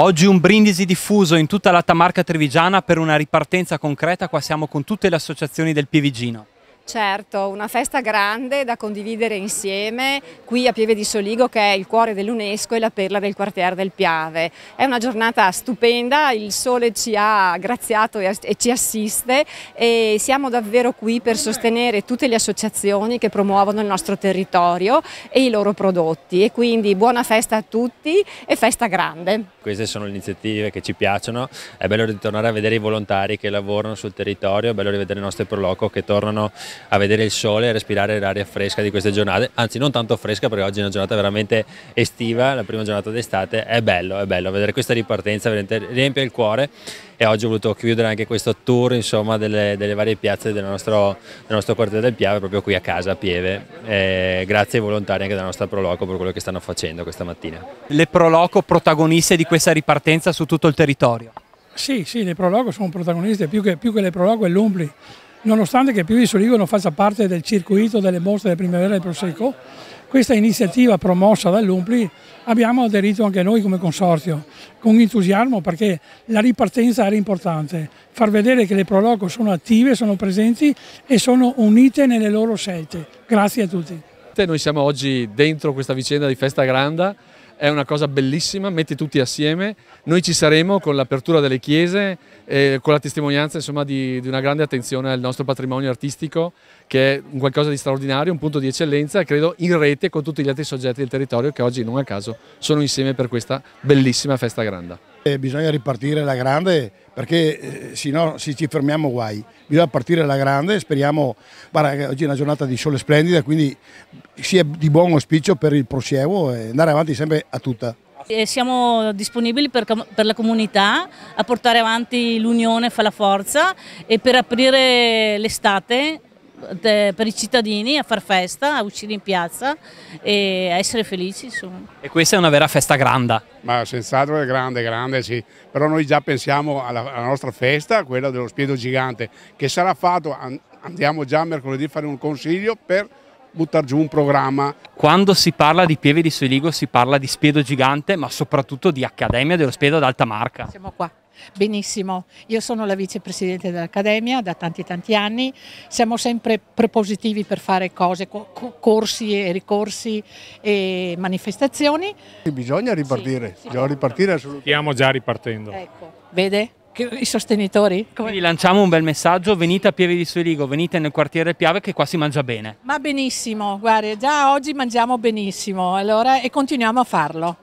Oggi un brindisi diffuso in tutta la Tamarca Trevigiana per una ripartenza concreta, qua siamo con tutte le associazioni del Pieviggino. Certo, una festa grande da condividere insieme qui a Pieve di Soligo che è il cuore dell'UNESCO e la perla del quartiere del Piave. È una giornata stupenda, il sole ci ha graziato e, ci assiste e siamo davvero qui per sostenere tutte le associazioni che promuovono il nostro territorio e i loro prodotti e quindi buona festa a tutti e festa grande. Queste sono le iniziative che ci piacciono, è bello ritornare a vedere i volontari che lavorano sul territorio, è bello rivedere i nostri proloco che tornano a vedere il sole e respirare l'aria fresca di queste giornate, anzi non tanto fresca perché oggi è una giornata veramente estiva, la prima giornata d'estate, è bello, è bello vedere questa ripartenza, riempie il cuore e oggi ho voluto chiudere anche questo tour insomma, delle, delle, varie piazze del nostro, del nostro, quartiere del Piave proprio qui a casa a Pieve e grazie ai volontari anche della nostra Proloco per quello che stanno facendo questa mattina. Le Proloco protagoniste di questa ripartenza su tutto il territorio? Sì, sì, le Proloco sono protagoniste, più che, più che le Proloco è l'Umbri Nonostante che più di Soligo non faccia parte del circuito delle mostre del primavera del Prosecco, questa iniziativa promossa dall'Umpli abbiamo aderito anche noi come consorzio, con entusiasmo perché la ripartenza era importante, far vedere che le Proloco sono attive, sono presenti e sono unite nelle loro scelte. Grazie a tutti. Noi siamo oggi dentro questa vicenda di Festa Granda è una cosa bellissima, metti tutti assieme, noi ci saremo con l'apertura delle chiese e con la testimonianza insomma, di, di, una grande attenzione al nostro patrimonio artistico che è un qualcosa di straordinario, un punto di eccellenza e credo in rete con tutti gli altri soggetti del territorio che oggi non a caso sono insieme per questa bellissima festa grande. E eh, bisogna ripartire la grande perché eh, se no se ci fermiamo guai. Bisogna partire la grande, speriamo, guarda, oggi è una giornata di sole splendida, quindi sia di buon auspicio per il prosieguo e andare avanti sempre a tutta. E siamo disponibili per, per, la comunità a portare avanti l'unione fa la forza e per aprire l'estate de, per i cittadini a far festa, a uscire in piazza e a essere felici. Insomma. E questa è una vera festa grande? Ma senz'altro è grande, grande sì, però noi già pensiamo alla, alla nostra festa, quella dello spiedo gigante, che sarà fatto, andiamo già mercoledì a fare un consiglio per buttare giù un programma. Quando si parla di Pieve di Soligo si parla di Spiedo Gigante, ma soprattutto di Accademia dello Spiedo ad Alta Marca. Siamo qua. Benissimo, io sono la vicepresidente dell'Accademia da tanti tanti anni, siamo sempre propositivi per fare cose, corsi e ricorsi e manifestazioni. Bisogna ripartire, sì, sì, bisogna ripartire assolutamente. Stiamo già ripartendo. Ecco, vede? i sostenitori. Come... Quindi lanciamo un bel messaggio, venite a Pieve di Sueligo, venite nel quartiere Piave che qua si mangia bene. Ma benissimo, guarda, già oggi mangiamo benissimo allora, e continuiamo a farlo.